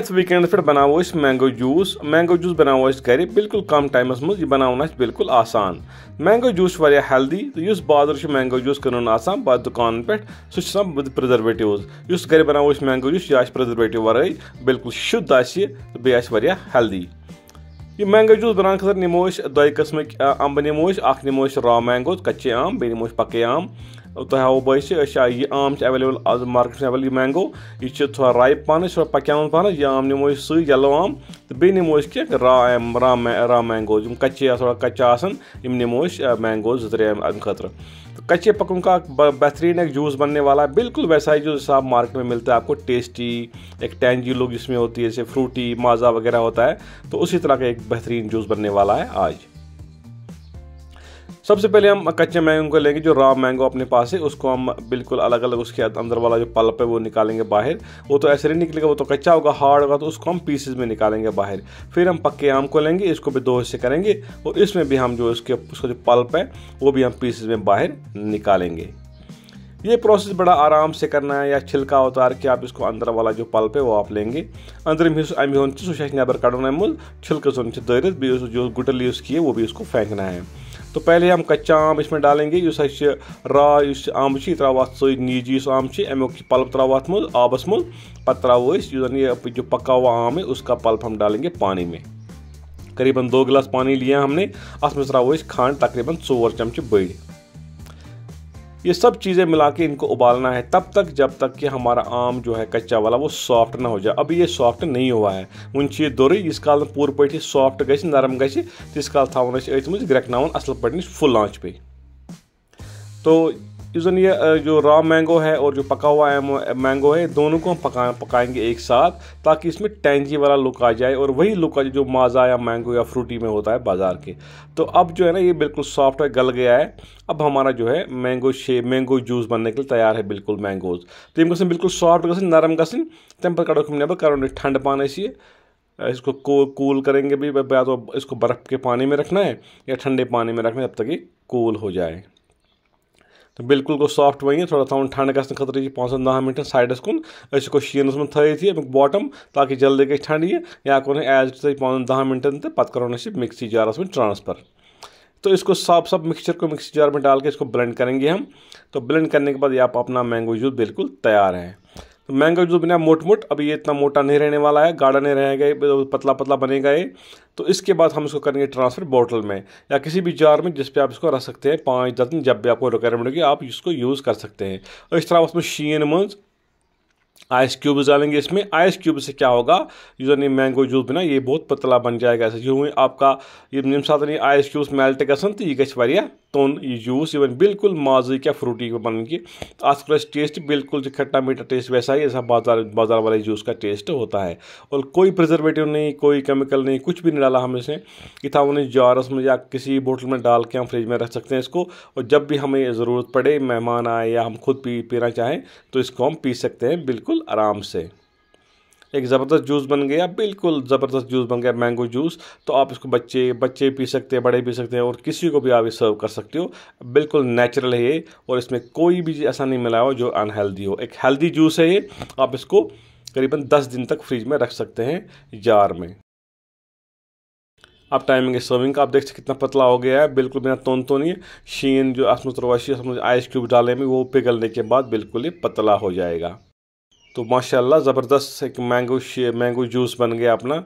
इस वीकेंड पे बनावो इस मैंगो जूस मैंगो जूस बनावो इस घर बिल्कुल कम टाइमस मज यह बनावन बिल्कुल आसान मैंगो जूस हेल्दी तो बाजार मैंगो जूस कन आसान बत दुकान पे सह प्रिजर्वेटिव गर बनावो मैंगो जूस यह प्रिजर्वेटिव वर बिल्कुल शुद्ध आ हेल्दी यह मैंगो जूस बनान खतर नमो दो कस्म अम्ब नमो नमो रॉ मैंगो कच्चे आम बे नमो पके आम तुम हवो बस यह आम एवेलेबल आज मार्केट में एवेलेबल मैंगो यह थोड़ा राइप पान थोड़ा पकन पान यह आम नमो सह यलो आम तो बे नमो क्या रॉ रॉ रॉ मैंगोज कच्चे थोड़ा कच्चा आम नमो मैंगोज जो त्रे अम खतर कच्चे पकड़ों का बेहतरीन एक जूस बनने वाला है बिल्कुल वैसा ही जो आप मार्केट में मिलता है आपको टेस्टी एक टैंजी लुक जिसमें होती है जैसे फ्रूटी माजा वगैरह होता है तो उसी तरह का एक बेहतरीन जूस बनने वाला है आज सबसे पहले हम कच्चे मैंगो को लेंगे जो रॉ मैंगो अपने पास है उसको हम बिल्कुल अलग अलग उसके अंदर वाला जो पल्प है वो निकालेंगे बाहर वो तो ऐसे नहीं निकलेगा वो तो कच्चा होगा हार्ड होगा तो उसको हम पीसेज में निकालेंगे बाहर फिर हम पक्के आम को लेंगे इसको भी दो हिस्से करेंगे और इसमें भी हम जो उसके उसका जो पल्प है वो भी हम पीसेज में बाहर निकालेंगे ये प्रोसेस बड़ा आराम से करना है या छिलका उतार के आप इसको अंदर वाला जो पल्प है वो आप लेंगे अंदर अमी हो सो नबर काड़न अमुल छिलकस जो गुटली यूज किए वो भी उसको फेंकना है तो पहले हम कच्चा आम इसमें डालेंगे इस राम इस आम सीज नीज आम अमु पल्प तरा अत आबस मज पो जो पका हुआ आम है उसका पल्प हम डालेंगे पानी में करीबन दो गिलास पानी लिया हमने अत मो खंड तकरीबन चोर चमचे बड़ी ये सब चीज़ें मिला के इनको उबालना है तब तक जब तक कि हमारा आम जो है कच्चा वाला वो सॉफ्ट ना हो जाए अभी ये सॉफ्ट नहीं हुआ है चीज दुरी इस काल पूरे पे सॉफ्ट गए नरम गए तीस काल थवन ग्रेकन असल पे फुल आँच पे तो यूज़न ये uh, जो रॉ मैंगो है और जो पका हुआ है मैंगो है दोनों को हम पका पकाएंगे एक साथ ताकि इसमें टेंजी वाला लुक आ जाए और वही लुक आ जाए जो माज़ा या मैंगो या फ्रूटी में होता है बाज़ार के तो अब जो है ना ये बिल्कुल सॉफ्ट है गल गया है अब हमारा जो है मैंगो शेप मैंगो जूस बनने के लिए तैयार है बिल्कुल मैंगोज तो ये बिल्कुल सॉफ्ट गसन नरम गसन तम पर हम नबर करो ठंड पान ये uh, इसको कूल कूल करेंगे भी या तो इसको बर्फ़ के पानी में रखना है या ठंडे पानी में रखना है तब तक ये कूल हो जाए तो बिल्कुल गो सॉफ्ट वन थोड़ा थोड़ा ठंड गस खतरे की पाँच दह मिनट साइडस कुन अको शीन मं थत ये बॉटम ताकि जल्दी गई ठंड ये या कौन एज तो पाँच दह मिनटन तो पत करो मिक्सी जार में ट्रांसफ़र तो इसको साफ साफ मिक्सचर को मिक्सी जार में डाल के इसको ब्लेंड करेंगे हम तो ब्लेंड करने के बाद ये आप अपना मैंगो जूस बिल्कुल तैयार है तो मैंगो जो बिना मोट मोट अभी ये इतना मोटा नहीं रहने वाला है गाढ़ा नहीं रहेगा ये तो पतला पतला बनेगा ये तो इसके बाद हम इसको करेंगे ट्रांसफ़र बोतल में या किसी भी जार में जिस पे आप इसको रख सकते हैं पाँच दस दिन जब भी आपको रिक्वायरमेंट होगी आप इसको यूज़ कर सकते हैं और इस तरह उसमें शीन मंज आइस क्यूब्स डालेंगे इसमें आइस क्यूब से क्या होगा यूजन मैंगो जूस बिना ये बहुत पतला बन जाएगा ऐसे जो आपका ये निम्सात आइस क्यूब्स मेल्ट गसन तो यह गए तुन जूस इवन बिल्कुल माजी क्या फ्रूटी बन की अत टेस्ट बिल्कुल जो खट्टा मीठा टेस्ट वैसा ही ऐसा बाजार बाजार वाले जूस का टेस्ट होता है और कोई प्रिजर्वेटिव नहीं कोई केमिकल नहीं कुछ भी नहीं डाला हम इसे कि था उन्हें जारस में या किसी बोतल में डाल के हम फ्रिज में रख सकते हैं इसको और जब भी हमें ज़रूरत पड़े मेहमान आए या हम खुद पी पीना चाहें तो इसको हम पी सकते हैं बिल्कुल आराम से एक ज़बरदस्त जूस बन गया बिल्कुल ज़बरदस्त जूस बन गया मैंगो जूस तो आप इसको बच्चे बच्चे पी सकते हैं बड़े पी सकते हैं और किसी को भी आप सर्व कर सकते हो बिल्कुल नेचुरल है ये और इसमें कोई भी ऐसा नहीं मिला हो जो अनहेल्दी हो एक हेल्दी जूस है ये आप इसको करीबन दस दिन तक फ्रिज में रख सकते हैं जार में अब टाइमिंग सर्विंग का आप देख सकते कितना पतला हो गया है बिल्कुल बिना तोन तो नहीं शीन जो असमत रवाशी आइस क्यूब डाले में वो पिघलने के बाद बिल्कुल ही पतला हो जाएगा तो माशाल्लाह ज़बरदस्त एक मैंगो मैंगो जूस बन गया अपना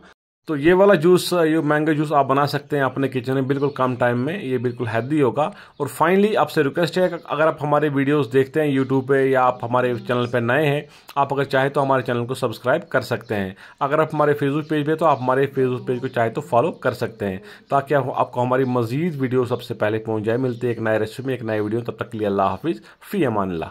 तो ये वाला जूस ये मैंगो जूस आप बना सकते हैं अपने किचन में बिल्कुल कम टाइम में ये बिल्कुल हेल्दी होगा और फाइनली आपसे रिक्वेस्ट है अगर आप हमारे वीडियोस देखते हैं यूट्यूब पे या आप हमारे चैनल पे नए हैं आप अगर चाहे तो हमारे चैनल को सब्सक्राइब कर सकते हैं अगर आप हमारे फेसबुक पेज पर तो आप हमारे फेसबुक पेज को चाहे तो फॉलो कर सकते हैं ताकि आपको हमारी मजीद वीडियो सबसे पहले पहुँच जाए मिलती है एक नए रेसिपी में एक नए वीडियो तब तक के लिए अल्लाह हाफिज़ फ़ी अमान